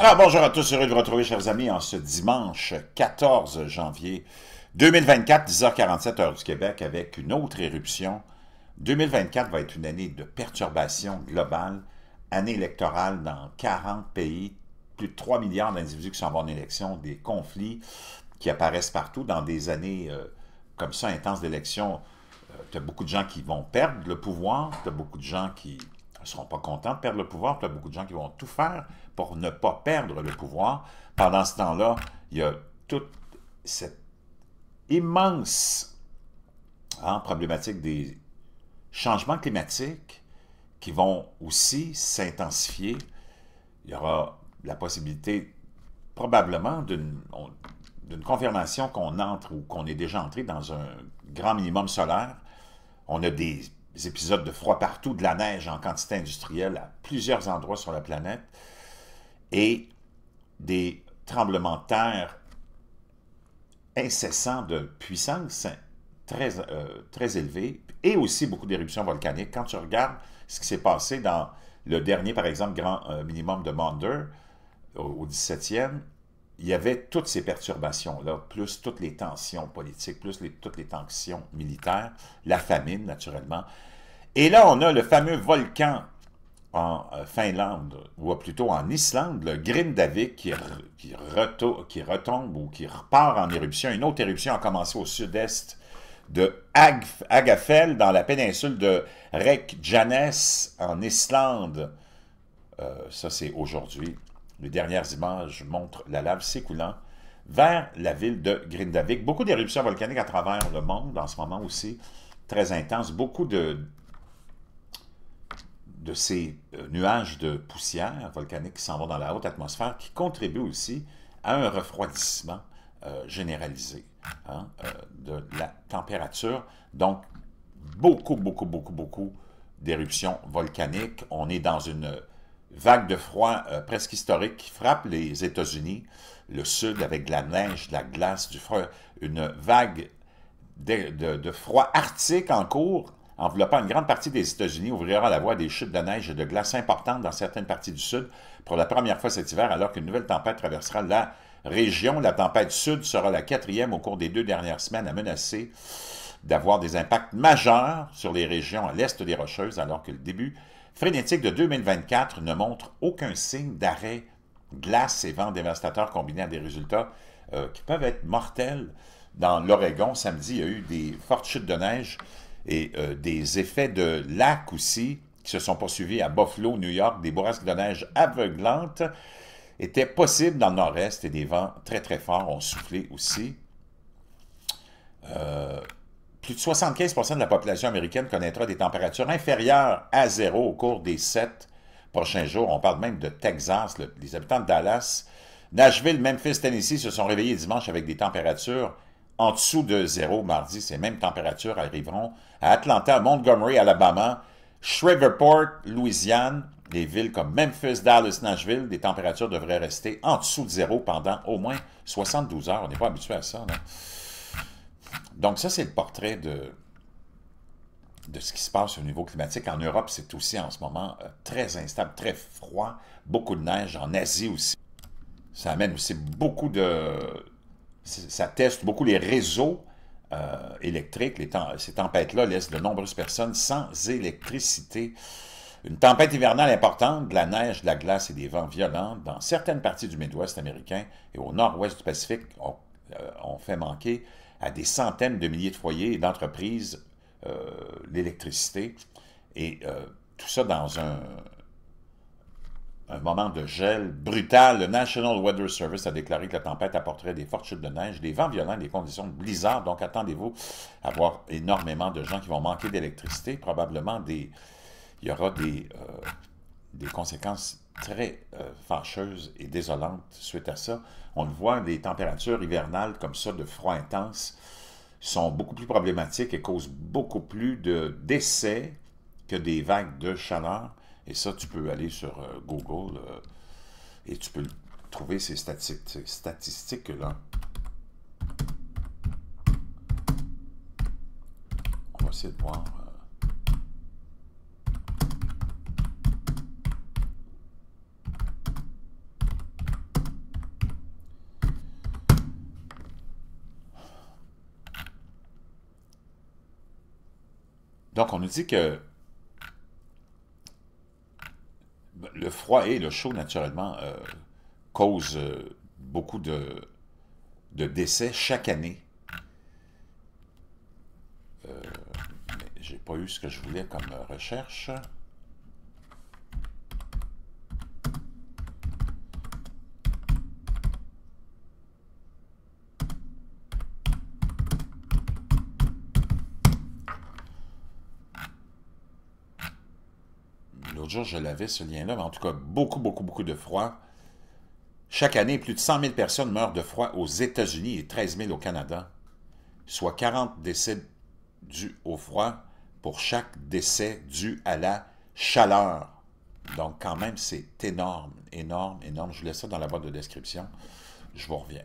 Alors, bonjour à tous, heureux de vous retrouver, chers amis, en ce dimanche 14 janvier 2024, 10h47, heure du Québec, avec une autre éruption. 2024 va être une année de perturbation globale, année électorale dans 40 pays, plus de 3 milliards d'individus qui sont en en élection, des conflits qui apparaissent partout dans des années euh, comme ça, intenses d'élection. Euh, tu as beaucoup de gens qui vont perdre le pouvoir, tu as beaucoup de gens qui, ne seront pas contents de perdre le pouvoir. il y a beaucoup de gens qui vont tout faire pour ne pas perdre le pouvoir. Pendant ce temps-là, il y a toute cette immense hein, problématique des changements climatiques qui vont aussi s'intensifier. Il y aura la possibilité probablement d'une confirmation qu'on entre ou qu'on est déjà entré dans un grand minimum solaire. On a des des épisodes de froid partout, de la neige en quantité industrielle à plusieurs endroits sur la planète et des tremblements de terre incessants de puissance très, euh, très et aussi beaucoup d'éruptions volcaniques. Quand tu regardes ce qui s'est passé dans le dernier, par exemple, grand euh, minimum de Maunder au, au 17e, il y avait toutes ces perturbations-là, plus toutes les tensions politiques, plus toutes les tensions militaires, la famine, naturellement. Et là, on a le fameux volcan en euh, Finlande, ou plutôt en Islande, le Grindavik, qui, retombe ou qui repart en éruption. Une autre éruption a commencé au sud-est de Agf dans la péninsule de Reykjanes, en Islande. Euh, ça, c'est aujourd'hui. Les dernières images montrent la lave s'écoulant vers la ville de Grindavik. Beaucoup d'éruptions volcaniques à travers le monde en ce moment aussi, très intenses. Beaucoup de, ces euh, nuages de poussière volcanique qui s'en vont dans la haute atmosphère, qui contribuent aussi à un refroidissement euh, généralisé hein, euh, de la température. Donc, beaucoup, beaucoup, beaucoup, beaucoup d'éruptions volcaniques. On est dans une vague de froid euh, presque historique qui frappe les États-Unis, le sud avec de la neige, de la glace, du froid, une vague de, de froid arctique en cours enveloppant une grande partie des États-Unis ouvrira la voie à des chutes de neige et de glace importantes dans certaines parties du sud pour la première fois cet hiver alors qu'une nouvelle tempête traversera la région. La tempête sud sera la quatrième au cours des deux dernières semaines à menacer d'avoir des impacts majeurs sur les régions à l'est des Rocheuses alors que le début frénétique de 2024 ne montre aucun signe d'arrêt. Glace et vents dévastateurs combinés à des résultats euh, qui peuvent être mortels. Dans l'Oregon, samedi, il y a eu des fortes chutes de neige et euh, des effets de lac aussi qui se sont poursuivis à Buffalo, New York. Des bourrasques de neige aveuglantes étaient possibles dans le nord-est et des vents très très forts ont soufflé aussi. Euh, plus de 75 de la population américaine connaîtra des températures inférieures à zéro au cours des sept prochains jours. On parle même de Texas. les habitants de Dallas, Nashville, Memphis, Tennessee se sont réveillés dimanche avec des températures en dessous de zéro mardi. Ces mêmes températures arriveront à Atlanta, Montgomery, Alabama, Shreveport, Louisiane. des villes comme Memphis, Dallas, Nashville, des températures devraient rester en dessous de zéro pendant au moins 72 heures. On n'est pas habitué à ça. Non? Donc ça, c'est le portrait de, ce qui se passe au niveau climatique. En Europe, c'est aussi en ce moment euh, très instable, très froid, beaucoup de neige, en Asie aussi. Ça amène aussi beaucoup de... Ça teste beaucoup les réseaux euh, électriques. ces tempêtes-là laissent de nombreuses personnes sans électricité. Une tempête hivernale importante, de la neige, de la glace et des vents violents dans certaines parties du Midwest américain et au nord-ouest du Pacifique ont, euh, fait manquer à des centaines de milliers de foyers et d'entreprises euh, l'électricité. Et euh, tout ça dans un, un moment de gel brutal. Le National Weather Service a déclaré que la tempête apporterait des fortes chutes de neige, des vents violents, des conditions de blizzard. Donc, attendez-vous à voir énormément de gens qui vont manquer d'électricité. Probablement, des, il y aura des, euh, des conséquences très euh, fâcheuse et désolante suite à ça. On le voit, les températures hivernales comme ça, de froid intense, sont beaucoup plus problématiques et causent beaucoup plus de décès que des vagues de chaleur. Et ça, tu peux aller sur euh, Google euh, et tu peux trouver ces statistiques-là. On va essayer de voir. Donc, on nous dit que le froid et le chaud, naturellement, euh, causent euh, beaucoup de, de, décès chaque année. Euh, J'ai pas eu ce que je voulais comme recherche. je l'avais, ce lien-là, mais en tout cas, beaucoup, beaucoup, beaucoup de froid. Chaque année, plus de 100 000 personnes meurent de froid aux États-Unis et 13 000 au Canada, soit 40 décès dus au froid pour chaque décès dû à la chaleur. Donc, quand même, c'est énorme, énorme, énorme. Je vous laisse ça dans la boîte de description. Je vous reviens.